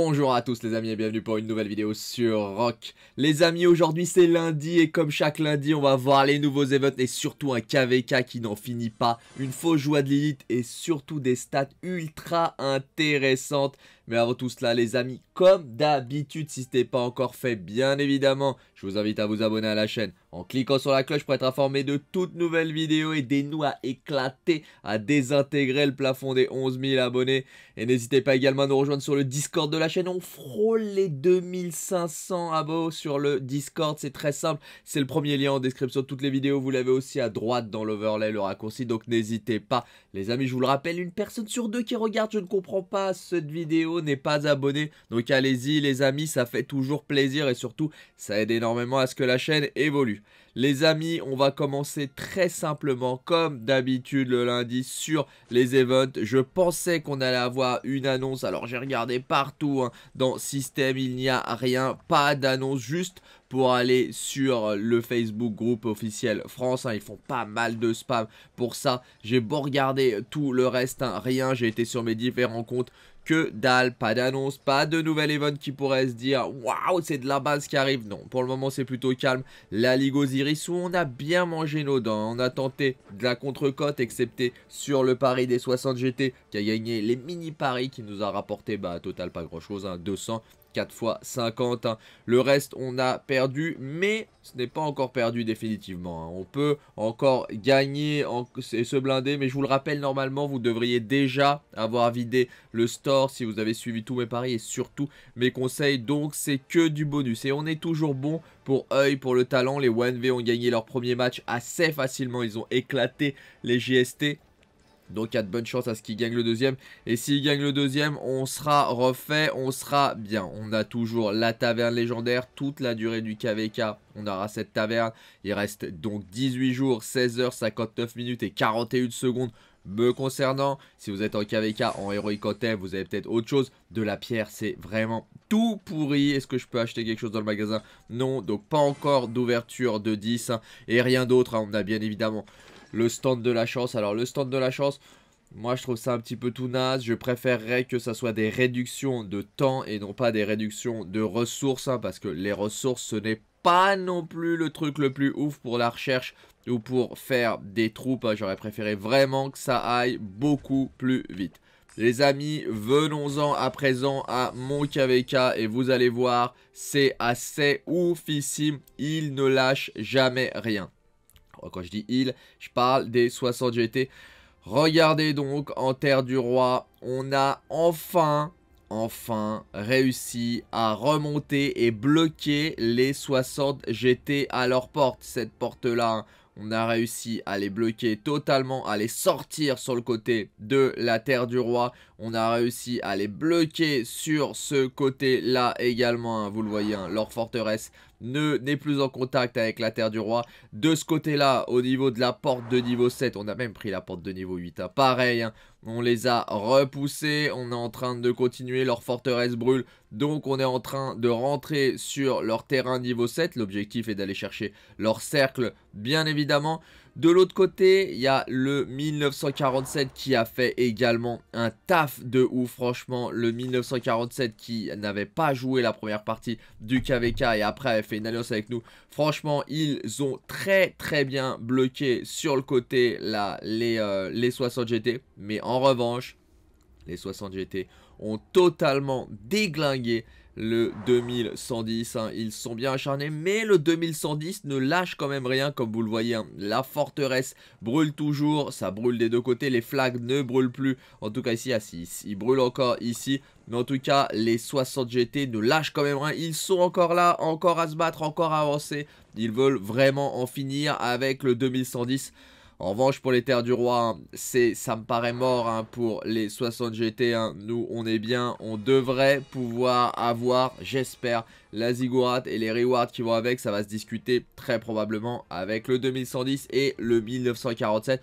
Bonjour à tous les amis et bienvenue pour une nouvelle vidéo sur Rock. Les amis, aujourd'hui c'est lundi et comme chaque lundi, on va voir les nouveaux events et surtout un KVK qui n'en finit pas, une fausse joie de Lilith et surtout des stats ultra intéressantes. Mais avant tout cela les amis, comme d'habitude, si ce n'est pas encore fait, bien évidemment, je vous invite à vous abonner à la chaîne en cliquant sur la cloche pour être informé de toutes nouvelles vidéos. Aidez-nous à éclater, à désintégrer le plafond des 11 000 abonnés. Et n'hésitez pas également à nous rejoindre sur le Discord de la chaîne. On frôle les 2500 abos sur le Discord. C'est très simple. C'est le premier lien en description de toutes les vidéos. Vous l'avez aussi à droite dans l'overlay, le raccourci. Donc n'hésitez pas. Les amis, je vous le rappelle, une personne sur deux qui regarde, je ne comprends pas, cette vidéo n'est pas abonnée. Donc allez-y les amis, ça fait toujours plaisir et surtout, ça aide énormément à ce que la chaîne évolue. Les amis, on va commencer très simplement, comme d'habitude le lundi, sur les events. Je pensais qu'on allait avoir une annonce, alors j'ai regardé partout hein. dans système, il n'y a rien, pas d'annonce, juste pour aller sur le Facebook groupe officiel France. Hein. ils font pas mal de spam pour ça. J'ai beau regarder tout le reste, hein, rien. J'ai été sur mes différents comptes que dalle, pas d'annonce, pas de nouvel event qui pourrait se dire waouh, c'est de la base qui arrive. Non, pour le moment, c'est plutôt calme. La Ligue Osiris où on a bien mangé nos dents, on a tenté de la contre-cote, excepté sur le pari des 60 GT qui a gagné les mini paris qui nous a rapporté bah, total pas grand chose, 200 hein, 4 fois 50. Hein. Le reste, on a perdu, mais ce n'est pas encore perdu définitivement. Hein. On peut encore gagner et se blinder, mais je vous le rappelle, normalement, vous devriez déjà avoir vidé le store si vous avez suivi tous mes paris et surtout mes conseils. Donc, c'est que du bonus et on est toujours bon pour œil, pour le talent. Les 1V ont gagné leur premier match assez facilement. Ils ont éclaté les JST. Donc il de bonnes chances à ce qu'il gagne le deuxième. Et s'il gagne le deuxième, on sera refait, on sera bien. On a toujours la taverne légendaire, toute la durée du KVK. On aura cette taverne. Il reste donc 18 jours, 16h59 minutes et 41 secondes me concernant. Si vous êtes en KVK, en Heroic vous avez peut-être autre chose. De la pierre, c'est vraiment tout pourri. Est-ce que je peux acheter quelque chose dans le magasin Non, donc pas encore d'ouverture de 10 hein, et rien d'autre. Hein. On a bien évidemment le stand de la chance. Alors le stand de la chance... Moi je trouve ça un petit peu tout naze, je préférerais que ça soit des réductions de temps et non pas des réductions de ressources hein, parce que les ressources ce n'est pas non plus le truc le plus ouf pour la recherche ou pour faire des troupes. Hein, j'aurais préféré vraiment que ça aille beaucoup plus vite. Les amis, venons-en à présent à mon KVK et vous allez voir, c'est assez oufissime, il ne lâche jamais rien. Oh, quand je dis il, je parle des 60 GT. Regardez donc, en Terre du Roi, on a enfin, enfin réussi à remonter et bloquer les 60 GT à leur porte. Cette porte-là, hein, on a réussi à les bloquer totalement, à les sortir sur le côté de la terre du roi. On a réussi à les bloquer sur ce côté-là également. Hein. vous le voyez, hein, leur forteresse ne n'est plus en contact avec la terre du roi. De ce côté-là, au niveau de la porte de niveau 7, on a même pris la porte de niveau 8. Hein. Pareil, hein. on les a repoussés, on est en train de continuer, leur forteresse brûle. Donc on est en train de rentrer sur leur terrain niveau 7. L'objectif est d'aller chercher leur cercle, bien évidemment. De l'autre côté, il y a le 1947 qui a fait également un taf de ouf. Franchement, le 1947 qui n'avait pas joué la première partie du KVK et après avait fait une alliance avec nous. Franchement, ils ont très très bien bloqué sur le côté les, euh, les 60 GT. Mais en revanche, les 60 GT ont totalement déglingué le 2110. Hein. Ils sont bien acharnés, mais le 2110 ne lâche quand même rien, comme vous le voyez. Hein. La forteresse brûle toujours, ça brûle des deux côtés, les flags ne brûlent plus. En tout cas ici, à ah, ils brûlent encore ici. Mais en tout cas, les 60 GT ne lâchent quand même rien. Ils sont encore là, encore à se battre, encore à avancer. Ils veulent vraiment en finir avec le 2110. En revanche, pour les terres du roi, hein, c'est, ça me paraît mort hein, pour les 60 GT. Hein. Nous, on est bien. On devrait pouvoir avoir, j'espère, la Ziggurat et les rewards qui vont avec. Ça va se discuter très probablement avec le 2110 et le 1947.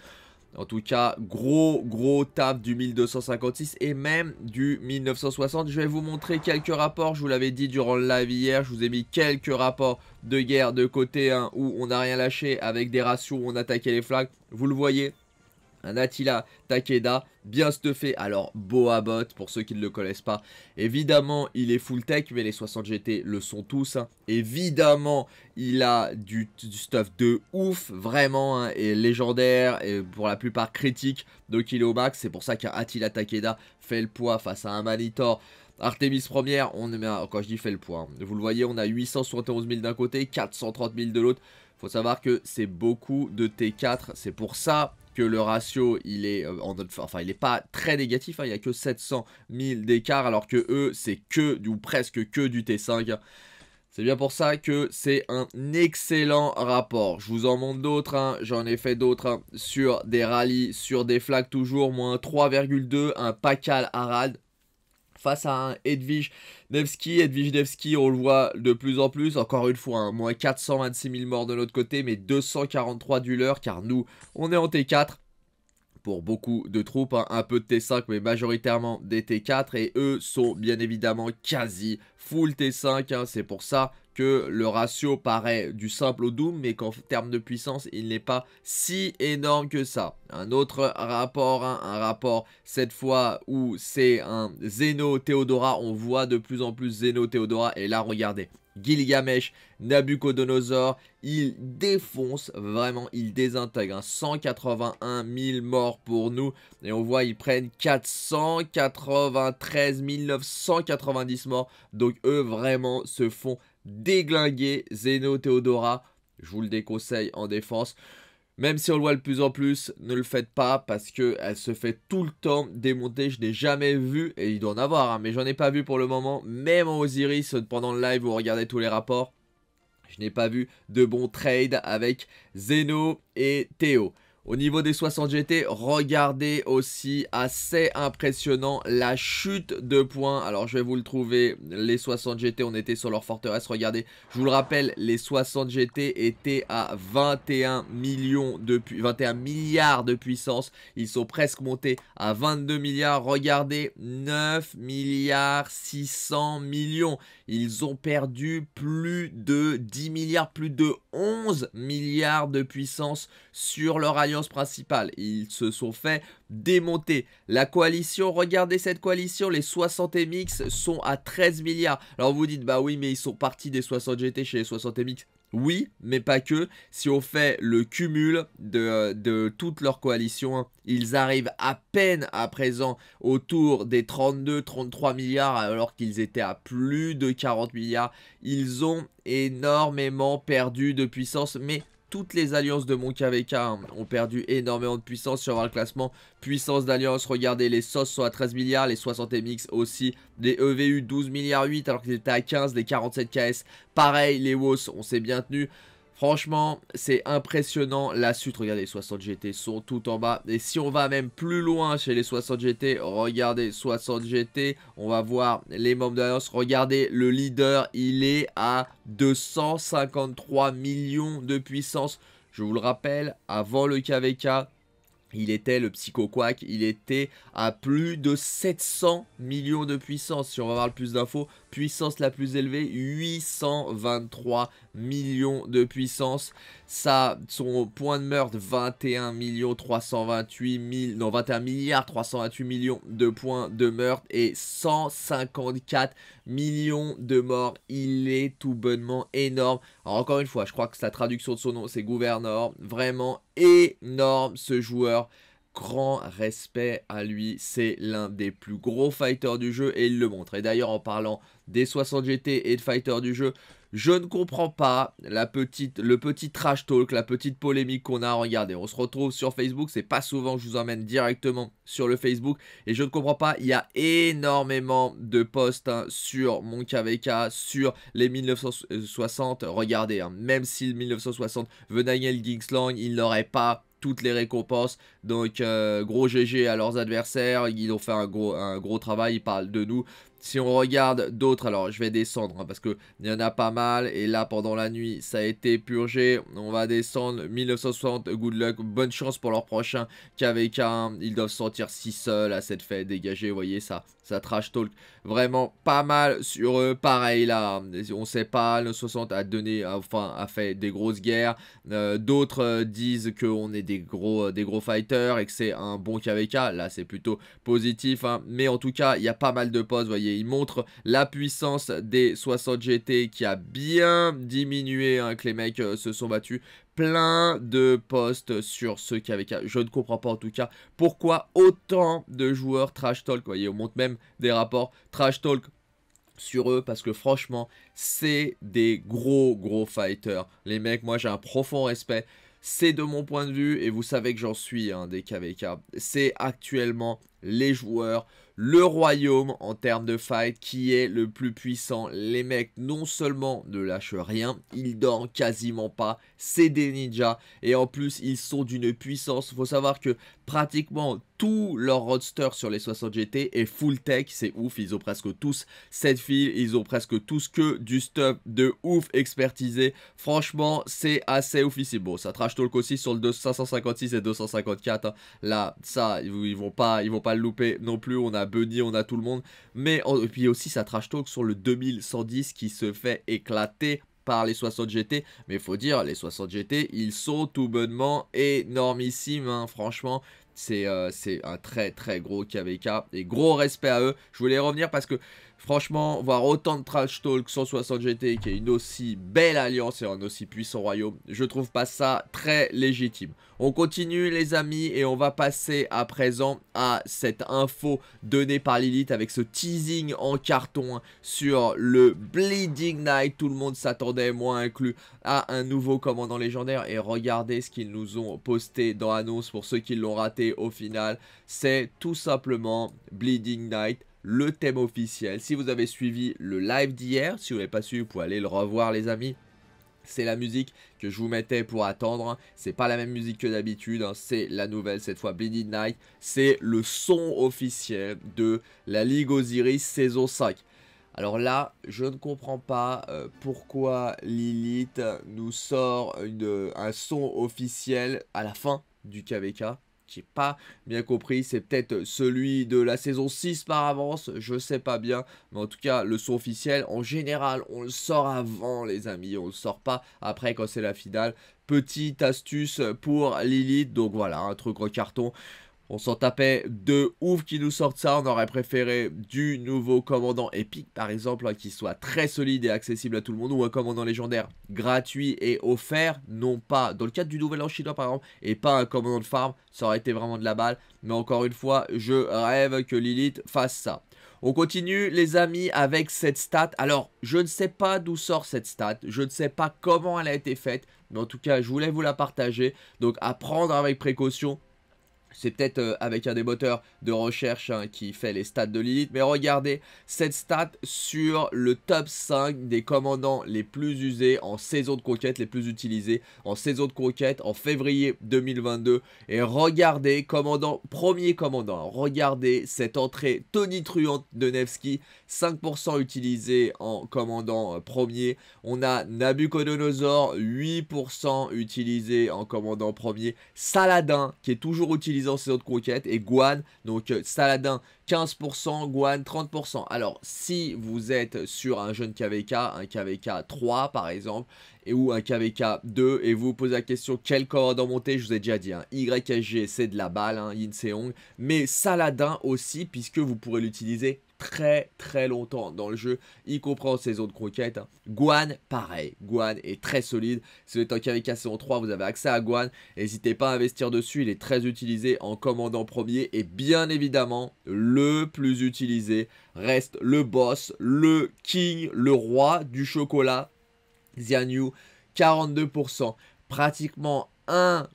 En tout cas, gros, gros taf du 1256 et même du 1960. Je vais vous montrer quelques rapports. Je vous l'avais dit durant le live hier. Je vous ai mis quelques rapports de guerre de côté hein, où on n'a rien lâché avec des ratios où on attaquait les flags. Vous le voyez, un Attila Takeda, bien stuffé. Alors, Boabot, pour ceux qui ne le connaissent pas, évidemment, il est full tech, mais les 60 GT le sont tous. Hein. Évidemment, il a du, stuff de ouf, vraiment, hein, et légendaire, et pour la plupart critique, de au max. C'est pour ça qu'un Attila Takeda fait le poids face à un Manitor. Artemis première, on quand je dis fait le poids, hein. vous le voyez, on a 871 000 d'un côté, 430 000 de l'autre. Faut savoir que c'est beaucoup de T4, c'est pour ça que le ratio, il est, euh, en, enfin, il est pas très négatif, hein. il y a que 700 000 d'écart, alors que eux, c'est que, ou presque que du T5. C'est bien pour ça que c'est un excellent rapport. Je vous en montre d'autres, hein. j'en ai fait d'autres hein, sur des rallyes, sur des flags toujours, moins 3,2, un Pacal Harald, face à un Edwige Nevsky. Edwige Nevsky, on le voit de plus en plus, encore une fois, hein, moins 426 000 morts de notre côté, mais 243 du leur, car nous, on est en T4 pour beaucoup de troupes, hein. un peu de T5 mais majoritairement des T4 et eux sont bien évidemment quasi full T5, hein. c'est pour ça que le ratio paraît du simple au Doom, mais qu'en termes de puissance, il n'est pas si énorme que ça. Un autre rapport, hein, un rapport cette fois où c'est un Zeno Theodora, on voit de plus en plus Zeno Theodora, et là regardez, Gilgamesh, Nabucodonosor, il défonce vraiment, il désintègre. 181 hein. 000 morts pour nous. Et on voit, ils prennent 493 990 morts. Donc eux, vraiment, se font déglinguer Zeno Théodora, Je vous le déconseille en défense. Même si on le voit de plus en plus, ne le faites pas parce qu'elle se fait tout le temps démonter. Je n'ai jamais vu, et il doit en avoir, mais hein, mais j'en ai pas vu pour le moment. Même en Osiris, pendant le live, vous regardez tous les rapports. Je n'ai pas vu de bon trade avec Zeno et Théo. Au niveau des 60 GT, regardez aussi, assez impressionnant, la chute de points. Alors, je vais vous le trouver, les 60 GT, on était sur leur forteresse, regardez. Je vous le rappelle, les 60 GT étaient à 21 millions 21 milliards de puissance. Ils sont presque montés à 22 milliards. Regardez, 9 milliards 600 millions. Ils ont perdu plus de 10 milliards, plus de 11 milliards de puissance sur leur alliance principale. Ils se sont fait démonter. La coalition, regardez cette coalition, les 60 MX sont à 13 milliards. Alors vous dites, bah oui, mais ils sont partis des 60 GT chez les 60 MX. Oui, mais pas que. Si on fait le cumul de, euh, toute leur coalition, hein, ils arrivent à peine à présent autour des 32-33 milliards alors qu'ils étaient à plus de 40 milliards. Ils ont énormément perdu de puissance, mais toutes les alliances de mon KVK hein, ont perdu énormément de puissance. sur le classement, puissance d'alliance, regardez, les SOS sont à 13 milliards, les 60 MX aussi, les EVU 12 milliards 8 alors qu'ils étaient à 15, les 47 KS, pareil, les WOS, on s'est bien tenus. Franchement, c'est impressionnant. La suite, regardez, les 60 GT sont tout en bas. Et si on va même plus loin chez les 60 GT, regardez, 60 GT, on va voir les membres de Regardez, le leader, il est à 253 millions de puissance. Je vous le rappelle, avant le KVK, il était le quack. il était à plus de 700 millions de puissance. Si on va voir le plus d'infos, puissance la plus élevée, 823 millions de puissance. Ça, son point de meurtre, 21 millions non 21 milliards 328 millions de points de meurtre et 154 millions de morts. Il est tout bonnement énorme. encore une fois, je crois que la traduction de son nom c'est Gouverneur. Vraiment énorme ce joueur grand respect à lui. C'est l'un des plus gros fighters du jeu et il le montre. Et d'ailleurs, en parlant des 60 GT et de fighters du jeu, je ne comprends pas la petite, le petit trash talk, la petite polémique qu'on a. Regardez, on se retrouve sur Facebook. C'est pas souvent que je vous emmène directement sur le Facebook. Et je ne comprends pas, il y a énormément de posts hein, sur mon KVK, sur les 1960. Regardez, hein, même si le 1960 venait à Gingslang, il n'aurait pas toutes les récompenses. Donc euh, gros GG à leurs adversaires, ils ont fait un gros, un gros travail, ils parlent de nous. Si on regarde d'autres, alors je vais descendre hein, parce parce il y en a pas mal. Et là, pendant la nuit, ça a été purgé. On va descendre 1960, good luck. Bonne chance pour leur prochain KVK. Hein. Ils doivent sortir sentir si seuls à cette fête dégagé voyez, ça, ça trash talk vraiment pas mal sur eux. Pareil là, on sait pas, le 60 a donné, enfin a fait des grosses guerres. Euh, d'autres euh, disent qu'on est des gros, euh, des gros fighters et que c'est un bon KVK. Là, c'est plutôt positif. Hein. Mais en tout cas, il y a pas mal de Vous Voyez, il montre la puissance des 60 GT qui a bien diminué. Hein, que les mecs se sont battus plein de posts sur ce KVK. Je ne comprends pas en tout cas pourquoi autant de joueurs trash talk. Vous voyez, on monte même des rapports trash talk sur eux parce que franchement, c'est des gros gros fighters. Les mecs, moi j'ai un profond respect. C'est de mon point de vue et vous savez que j'en suis un des KVK. C'est actuellement les joueurs le royaume en termes de fight qui est le plus puissant. Les mecs non seulement ne lâchent rien, ils dorment quasiment pas, c'est des ninjas et en plus ils sont d'une puissance. Faut savoir que pratiquement tout leur roadster sur les 60 GT est full tech, c'est ouf, ils ont presque tous cette file, ils ont presque tous que du stuff de ouf expertisé, franchement c'est assez ouf ici. bon ça trash talk aussi sur le 556 et 254, hein. là ça ils vont pas ils vont pas le louper non plus, on a Bunny, on a tout le monde, mais oh, et puis aussi ça trash talk sur le 2110 qui se fait éclater par les 60 GT. Mais faut dire, les 60 GT, ils sont tout bonnement énormissimes. Hein. Franchement, euh, c'est un très très gros KVK et gros respect à eux. Je voulais revenir parce que franchement, voir autant de trash talk 160 GT qui est une aussi belle alliance et un aussi puissant royaume, je trouve pas ça très légitime. On continue les amis et on va passer à présent à cette info donnée par Lilith avec ce teasing en carton hein, sur le Bleeding Knight Tout le monde s'attendait, moi inclus, à un nouveau commandant légendaire et regardez ce qu'ils nous ont posté dans l'annonce pour ceux qui l'ont raté au final, c'est tout simplement Bleeding Night le thème officiel. Si vous avez suivi le live d'hier, si vous n'avez pas suivi, vous pouvez aller le revoir les amis. C'est la musique que je vous mettais pour attendre. Hein. C'est pas la même musique que d'habitude. Hein. C'est la nouvelle cette fois, Bleeding Night. C'est le son officiel de la Ligue Osiris saison 5. Alors là, je ne comprends pas euh, pourquoi Lilith nous sort un son officiel à la fin du KVK j'ai pas bien compris. C'est peut-être celui de la saison 6 par avance, je sais pas bien. Mais en tout cas, le son officiel, en général, on le sort avant, les amis. On le sort pas après quand c'est la finale. Petite astuce pour Lilith. Donc voilà, un truc en carton. On s'en tapait de ouf qui nous sortent ça. On aurait préféré du nouveau commandant épique, par exemple, hein, qui soit très solide et accessible à tout le monde, ou un commandant légendaire gratuit et offert, non pas dans le cadre du Nouvel An chinois, par exemple, et pas un commandant de farm. Ça aurait été vraiment de la balle. Mais encore une fois, je rêve que Lilith fasse ça. On continue les amis avec cette stat. Alors je ne sais pas d'où sort cette stat, je ne sais pas comment elle a été faite, mais en tout cas je voulais vous la partager. Donc à prendre avec précaution, c'est peut-être euh, avec un des moteurs de recherche hein, qui fait les stats de Lilith. Mais regardez cette stat sur le top 5 des commandants les plus usés en saison de conquête, les plus utilisés en saison de conquête en février 2022. Et regardez, commandant, premier commandant, regardez cette entrée tonitruante de Nevsky. 5% utilisé en commandant euh, premier. On a Nabucodonosor, 8% utilisé en commandant premier. Saladin, qui est toujours utilisé dans ses autres conquêtes. Et Guan, donc euh, Saladin 15%, Guan 30%. Alors si vous êtes sur un jeune KVK, un KVK 3 par exemple, et, ou un KVK 2, et vous vous posez la question quel corps en monter, je vous ai déjà dit, hein, YSG c'est de la balle, hein, Yin Seong, mais Saladin aussi, puisque vous pourrez l'utiliser très très longtemps dans le jeu. Il comprend en saison de conquête. Hein. Guan, pareil. Guan est très solide. Si vous êtes en Kamika saison 3, vous avez accès à Guan. N'hésitez pas à investir dessus. Il est très utilisé en commandant premier. Et bien évidemment, le plus utilisé reste le boss, le king, le roi du chocolat, Xianyu. 42%. Pratiquement un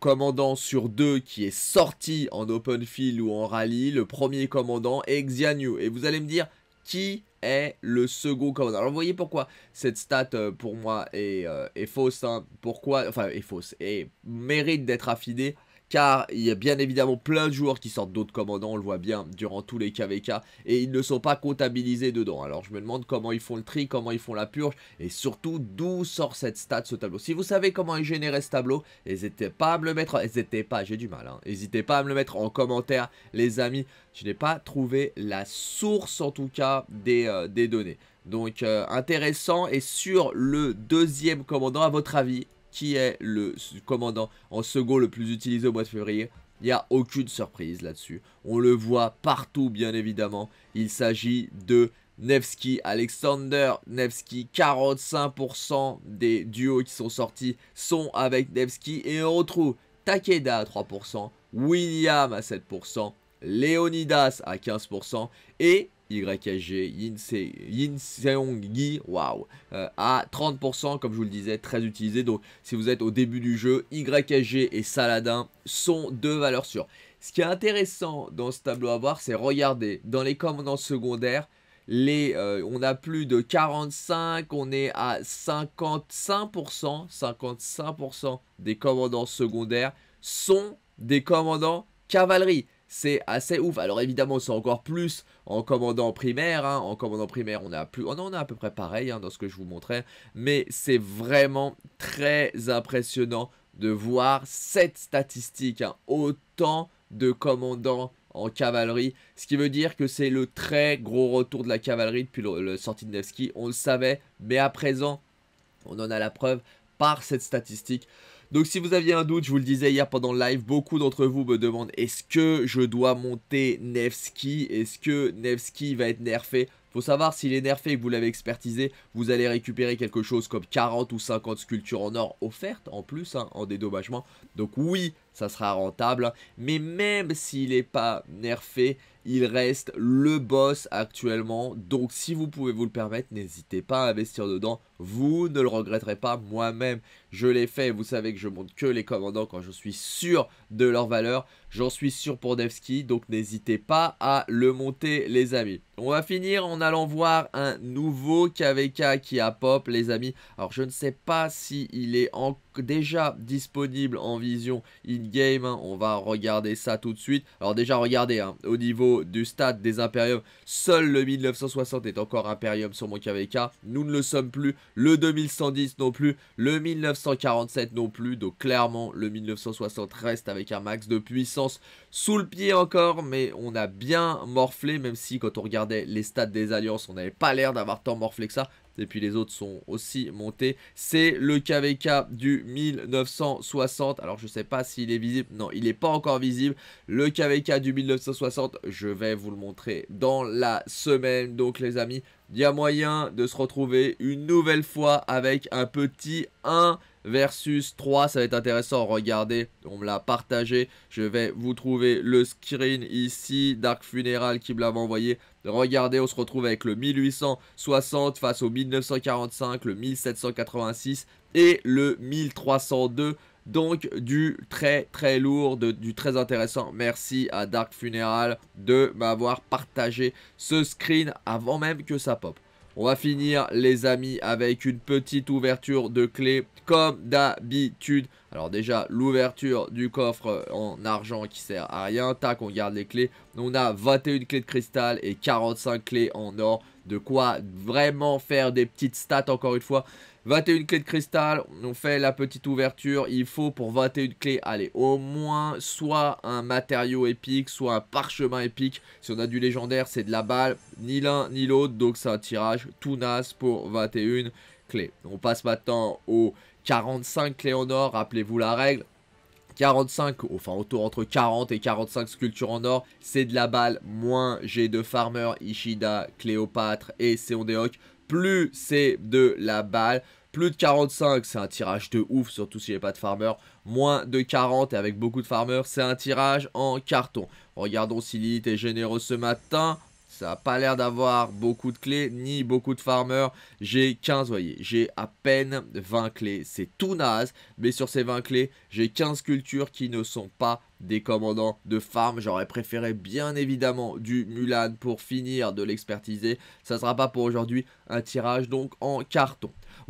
commandant sur deux qui est sorti en open field ou en rallye, le premier commandant est Xianyu. Et vous allez me dire qui est le second commandant. Alors vous voyez pourquoi cette stat euh, pour moi est, euh, fausse, hein. pourquoi, enfin est fausse, et mérite d'être affinée car il y a bien évidemment plein de joueurs qui sortent d'autres commandants, on le voit bien durant tous les KVK, et ils ne sont pas comptabilisés dedans. Alors je me demande comment ils font le tri, comment ils font la purge, et surtout d'où sort cette stat, ce tableau. Si vous savez comment ils généré ce tableau, n'hésitez pas à me le mettre, n'hésitez pas, j'ai du mal, hein, n'hésitez pas à me le mettre en commentaire, les amis. Je n'ai pas trouvé la source en tout cas des, euh, données. Donc euh, intéressant, et sur le deuxième commandant, à votre avis, qui est le commandant en second le plus utilisé au mois de février. Il n'y a aucune surprise là-dessus. On le voit partout, bien évidemment. Il s'agit de Nevsky Alexander. Nevsky, 45% des duos qui sont sortis sont avec Nevsky. Et on retrouve Takeda à 3%, William à 7%, Leonidas à 15%. Et YSG, Yin Seong-gi, euh, à 30%, comme je vous le disais, très utilisé. Donc, si vous êtes au début du jeu, YSG et Saladin sont deux valeurs sûres. Ce qui est intéressant dans ce tableau à voir, c'est regarder dans les commandants secondaires, les, euh, on a plus de 45, on est à 55%, 55% des commandants secondaires sont des commandants cavalerie c'est assez ouf. Alors évidemment, c'est encore plus en commandant primaire. Hein. En commandant primaire, on a plus, oh on en a à peu près pareil hein, dans ce que je vous montrais. Mais c'est vraiment très impressionnant de voir cette statistique. Hein. Autant de commandants en cavalerie, ce qui veut dire que c'est le très gros retour de la cavalerie depuis le, le sortie de Nevsky, on le savait, mais à présent, on en a la preuve par cette statistique. Donc si vous aviez un doute, je vous le disais hier pendant le live, beaucoup d'entre vous me demandent est-ce que je dois monter Nevsky Est-ce que Nevsky va être nerfé faut savoir s'il est nerfé et que vous l'avez expertisé, vous allez récupérer quelque chose comme 40 ou 50 sculptures en or offertes en plus hein, en dédommagement. Donc oui, ça sera rentable. Hein. Mais même s'il n'est pas nerfé, il reste le boss actuellement. Donc si vous pouvez vous le permettre, n'hésitez pas à investir dedans. Vous ne le regretterez pas moi-même. Je l'ai fait. Vous savez que je monte que les commandants quand je suis sûr de leur valeur. J'en suis sûr pour Devski. Donc n'hésitez pas à le monter les amis. On va finir en allant voir un nouveau KVK qui a pop les amis. Alors je ne sais pas s'il il est encore déjà disponible en vision in-game. Hein. On va regarder ça tout de suite. Alors déjà, regardez, hein, au niveau du stade des impériums, seul le 1960 est encore Imperium sur mon KVK. Nous ne le sommes plus. Le 2110 non plus. Le 1947 non plus. Donc clairement, le 1960 reste avec un max de puissance sous le pied encore. Mais on a bien morflé, même si quand on regardait les stades des Alliances, on n'avait pas l'air d'avoir tant morflé que ça. Et puis les autres sont aussi montés. C'est le KVK du 1960. Alors je ne sais pas s'il est visible. Non, il n'est pas encore visible. Le KVK du 1960, je vais vous le montrer dans la semaine. Donc les amis, il y a moyen de se retrouver une nouvelle fois avec un petit 1 versus 3. Ça va être intéressant, regardez, on me l'a partagé. Je vais vous trouver le screen ici, Dark Funeral qui me l'avait envoyé. Regardez, on se retrouve avec le 1860 face au 1945, le 1786 et le 1302. Donc du très très lourd, du très intéressant. Merci à Dark Funeral de m'avoir partagé ce screen avant même que ça pop. On va finir les amis avec une petite ouverture de clé comme d'habitude. Alors déjà, l'ouverture du coffre en argent qui sert à rien. Tac, on garde les clés. On a 21 clés de cristal et 45 clés en or. De quoi vraiment faire des petites stats encore une fois. 21 clés de cristal, on fait la petite ouverture. Il faut pour 21 clés, allez, au moins soit un matériau épique, soit un parchemin épique. Si on a du légendaire, c'est de la balle. Ni l'un ni l'autre, donc c'est un tirage tout nas pour 21 clés. On passe maintenant au 45 clés en or, rappelez-vous la règle. 45, enfin autour entre 40 et 45 sculptures en or, c'est de la balle, moins j'ai de farmer, Ishida, Cléopâtre et Seondeok, plus c'est de la balle, plus de 45, c'est un tirage de ouf, surtout si j'ai pas de farmer. Moins de 40 et avec beaucoup de farmer c'est un tirage en carton. Regardons si Lilith est généreuse ce matin. Ça n'a pas l'air d'avoir beaucoup de clés, ni beaucoup de farmers. J'ai 15, voyez, j'ai à peine 20 clés. C'est tout naze, mais sur ces 20 clés, j'ai 15 cultures qui ne sont pas des commandants de farm. J'aurais préféré bien évidemment du Mulan pour finir de l'expertiser. Ça ne sera pas pour aujourd'hui un tirage donc en carton.